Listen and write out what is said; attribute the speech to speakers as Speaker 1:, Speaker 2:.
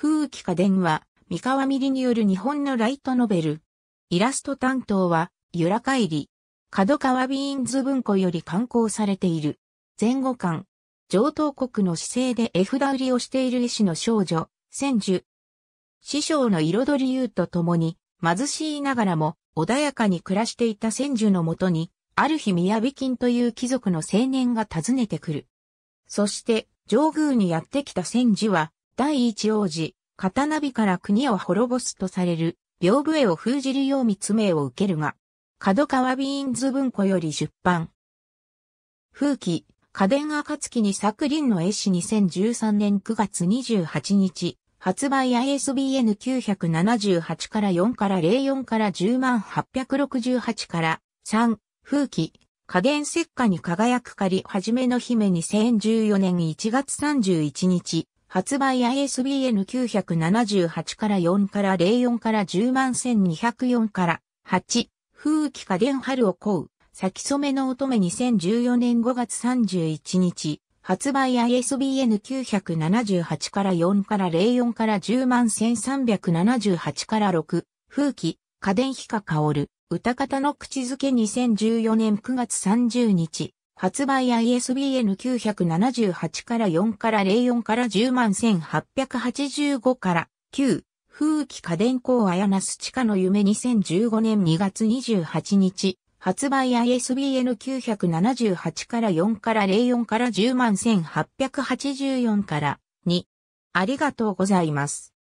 Speaker 1: 風紀家電は、三河みりによる日本のライトノベル。イラスト担当
Speaker 2: は、らかいり。角川ビーンズ文庫より刊行されている。前後巻。上等国の姿勢で絵札売りをしている医師の少女、千樹。師匠の彩り優と共に、貧しいながらも、穏やかに暮らしていた千樹のもとに、ある日宮美金という貴族の青年が訪ねてくる。そして、上宮にやってきた千樹は、第一王子、刀火から国を滅ぼすとされる、屏風絵を封じるよう密命を受けるが、角川ビーンズ文庫より出版。風紀、家電暁に作林の絵師2013年9月28日、発売 ISBN978 から4から04から10 868から3、風紀、家電石火に輝く狩りはじめの姫2014年1月31日、発売 ISBN978 から4から04から1 0 1 2 0 4から8、風紀家電春を請う、先染めの乙女2014年5月31日、発売 ISBN978 から4から04から1 0 1 3 7 8から6、風紀、家電比価香る、歌方の口づけ2014年9月30日、発売 ISBN 978から4から04から10万1885から9、風紀家電工綾那須地下の夢2015年2月28日、発売 ISBN 978から4から04
Speaker 1: から10万1884から2、ありがとうございます。